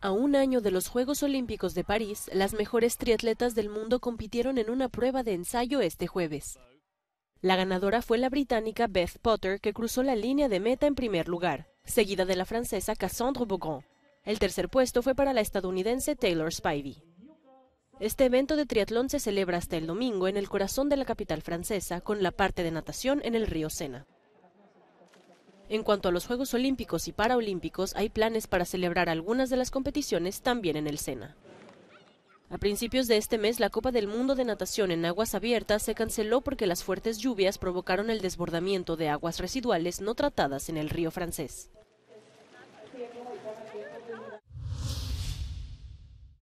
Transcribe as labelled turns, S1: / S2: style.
S1: A un año de los Juegos Olímpicos de París, las mejores triatletas del mundo compitieron en una prueba de ensayo este jueves. La ganadora fue la británica Beth Potter, que cruzó la línea de meta en primer lugar, seguida de la francesa Cassandre Beaugrand. El tercer puesto fue para la estadounidense Taylor Spivey. Este evento de triatlón se celebra hasta el domingo en el corazón de la capital francesa, con la parte de natación en el río Sena. En cuanto a los Juegos Olímpicos y Paralímpicos, hay planes para celebrar algunas de las competiciones también en el SENA. A principios de este mes, la Copa del Mundo de Natación en aguas abiertas se canceló porque las fuertes lluvias provocaron el desbordamiento de aguas residuales no tratadas en el río francés.